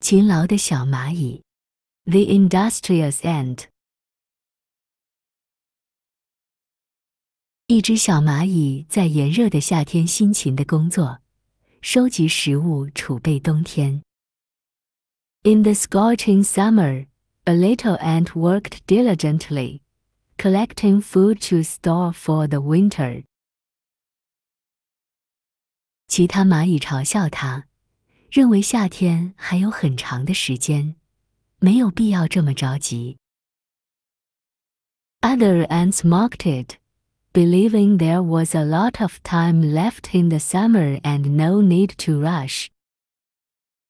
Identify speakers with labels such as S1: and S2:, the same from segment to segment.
S1: 勤劳的小蚂蚁，The Industrious Ant。
S2: 一只小蚂蚁在炎热的夏天辛勤的工作，收集食物储备冬天。In the scorching summer, a little ant worked diligently, collecting food to store for the winter. 其他蚂蚁嘲笑它。认为夏天还有很长的时间，没有必要这么着急。Other ants mocked it, believing there was a lot of time left in the summer and no need to rush.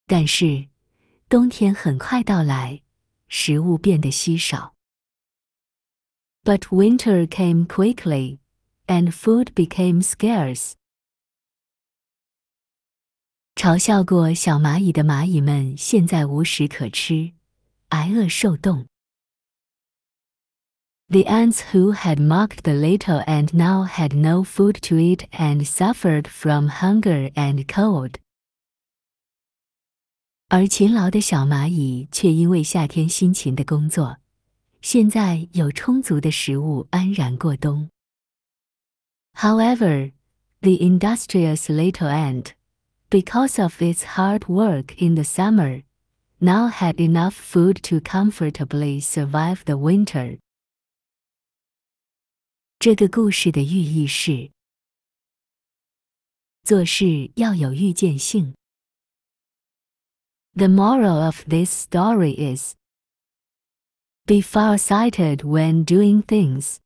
S2: 但是，冬天很快到来，食物变得稀少。But winter came quickly, and food became scarce. 嘲笑过小蚂蚁的蚂蚁们，现在无食可吃，挨饿受冻。The ants who had mocked the little ant now had no food to eat and suffered from hunger and cold。而勤劳的小蚂蚁却因为夏天辛勤的工作，现在有充足的食物安然过冬。However, the industrious little ant because of its hard work in the summer, now had enough food to comfortably survive the winter. 这个故事的寓意是：做事要有预见性。The moral of this story is: Be farsighted when doing
S1: things.